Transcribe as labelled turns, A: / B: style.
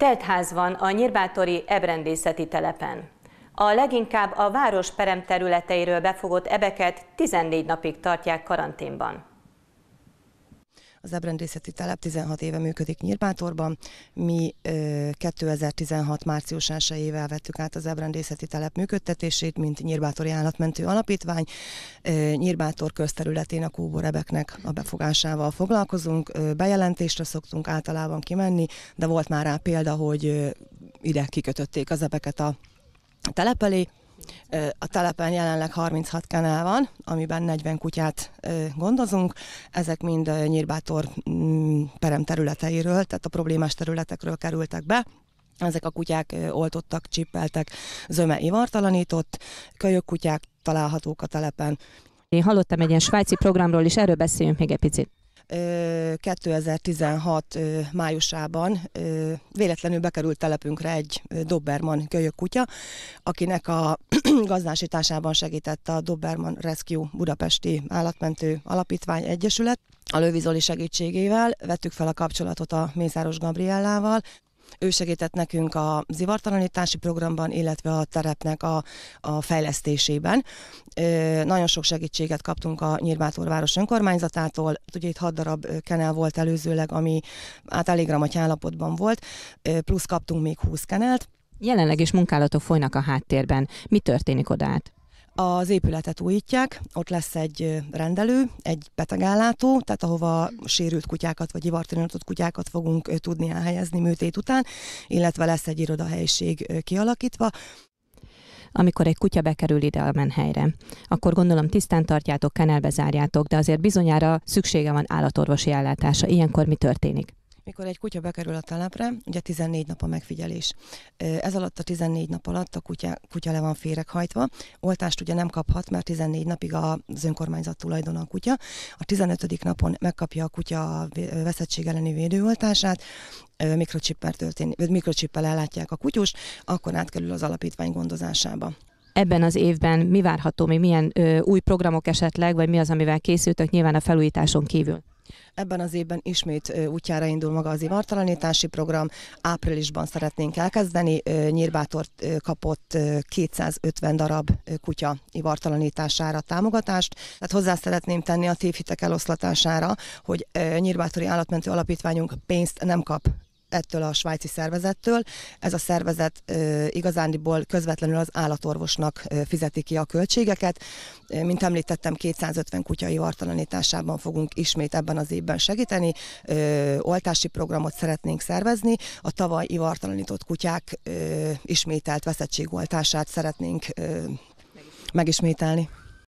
A: Teltház van a Nyírbátori Ebrendészeti Telepen. A leginkább a város perem területeiről befogott ebeket 14 napig tartják karanténban.
B: Az ebrendészeti telep 16 éve működik Nyírbátorban. Mi 2016 március 1 vettük át az ebrendészeti telep működtetését, mint Nyírbátori Állatmentő Alapítvány. Nyírbátor közterületén a kóborebeknek a befogásával foglalkozunk. Bejelentésre szoktunk általában kimenni, de volt már rá példa, hogy ide kikötötték az ebeket a telepelé. A telepen jelenleg 36 kenel van, amiben 40 kutyát gondozunk. Ezek mind Nyírbátor mm, perem területeiről, tehát a problémás területekről kerültek be. Ezek a kutyák oltottak, csippeltek, zöme ivartalanított, kölyök
A: kutyák találhatók a telepen. Én hallottam egy ilyen svájci programról is, erről beszéljünk még egy picit.
B: 2016 májusában véletlenül bekerült telepünkre egy Doberman kölyök kutya, akinek a gazdásításában segített a Doberman Rescue Budapesti Állatmentő Alapítvány Egyesület. A Lővizoli segítségével vettük fel a kapcsolatot a Mészáros Gabriellával, ő segített nekünk a zivartalanítási programban, illetve a terepnek a, a fejlesztésében. Ö, nagyon sok segítséget kaptunk a város önkormányzatától. Hát ugye itt hat darab kenel volt előzőleg, ami hát elég ramaty állapotban volt, Ö, plusz
A: kaptunk még 20 kenelt. Jelenleg is munkálatok folynak a háttérben. Mi történik odát?
B: Az épületet újítják, ott lesz egy rendelő, egy betegállátó, tehát ahova sérült kutyákat vagy ivartalanított kutyákat fogunk tudni elhelyezni műtét után,
A: illetve lesz egy irodahelyiség kialakítva amikor egy kutya bekerül ide a menhelyre. Akkor gondolom tisztán tartjátok, kenelbe zárjátok, de azért bizonyára szüksége van állatorvosi ellátásra. Ilyenkor mi történik?
B: Mikor egy kutya bekerül a telepre, ugye 14 nap a megfigyelés. Ez alatt a 14 nap alatt a kutya, kutya le van féreghajtva. Oltást ugye nem kaphat, mert 14 napig az önkormányzat tulajdona a kutya. A 15. napon megkapja a kutya a veszettség elleni védőoltását, mikrocsippel, történik, mikrocsippel ellátják a kutyus, akkor átkerül az alapítvány gondozásába
A: ebben az évben mi várható, mi milyen ö, új programok esetleg, vagy mi az, amivel készültek nyilván a felújításon kívül?
B: Ebben az évben ismét útjára indul maga az ivartalanítási program. Áprilisban szeretnénk elkezdeni. Nyírbátor kapott 250 darab kutya ivartalanítására támogatást. Tehát hozzá szeretném tenni a tévhitek eloszlatására, hogy Nyírbátori Állatmentő Alapítványunk pénzt nem kap ettől a svájci szervezettől. Ez a szervezet ö, igazándiból közvetlenül az állatorvosnak ö, fizeti ki a költségeket. mint említettem, 250 kutyai vartalanításában fogunk ismét ebben az évben segíteni. Ö, oltási programot szeretnénk szervezni. A tavaly ivartalanított kutyák ö, ismételt veszettségoltását szeretnénk ö, megismételni.